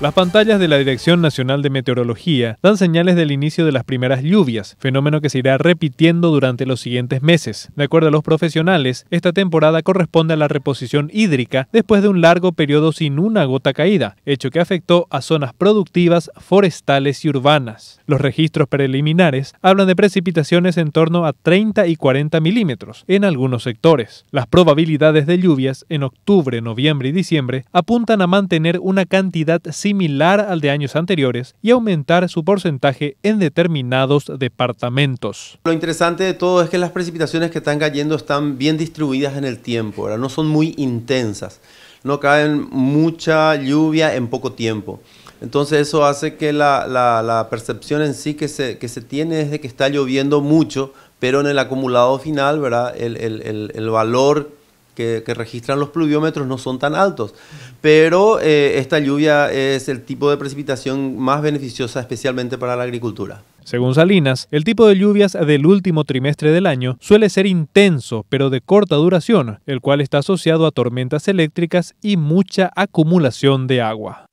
Las pantallas de la Dirección Nacional de Meteorología dan señales del inicio de las primeras lluvias, fenómeno que se irá repitiendo durante los siguientes meses. De acuerdo a los profesionales, esta temporada corresponde a la reposición hídrica después de un largo periodo sin una gota caída, hecho que afectó a zonas productivas, forestales y urbanas. Los registros preliminares hablan de precipitaciones en torno a 30 y 40 milímetros en algunos sectores. Las probabilidades de lluvias en octubre, noviembre y diciembre apuntan a mantener una cantidad sin similar al de años anteriores y aumentar su porcentaje en determinados departamentos. Lo interesante de todo es que las precipitaciones que están cayendo están bien distribuidas en el tiempo, no son muy intensas, no caen mucha lluvia en poco tiempo. Entonces eso hace que la, percepción en sí que se, tiene es de que está lloviendo mucho, pero en el acumulado final, ¿verdad? el valor que, registran los pluviómetros no son tan altos. Pero eh, esta lluvia es el tipo de precipitación más beneficiosa especialmente para la agricultura. Según Salinas, el tipo de lluvias del último trimestre del año suele ser intenso, pero de corta duración, el cual está asociado a tormentas eléctricas y mucha acumulación de agua.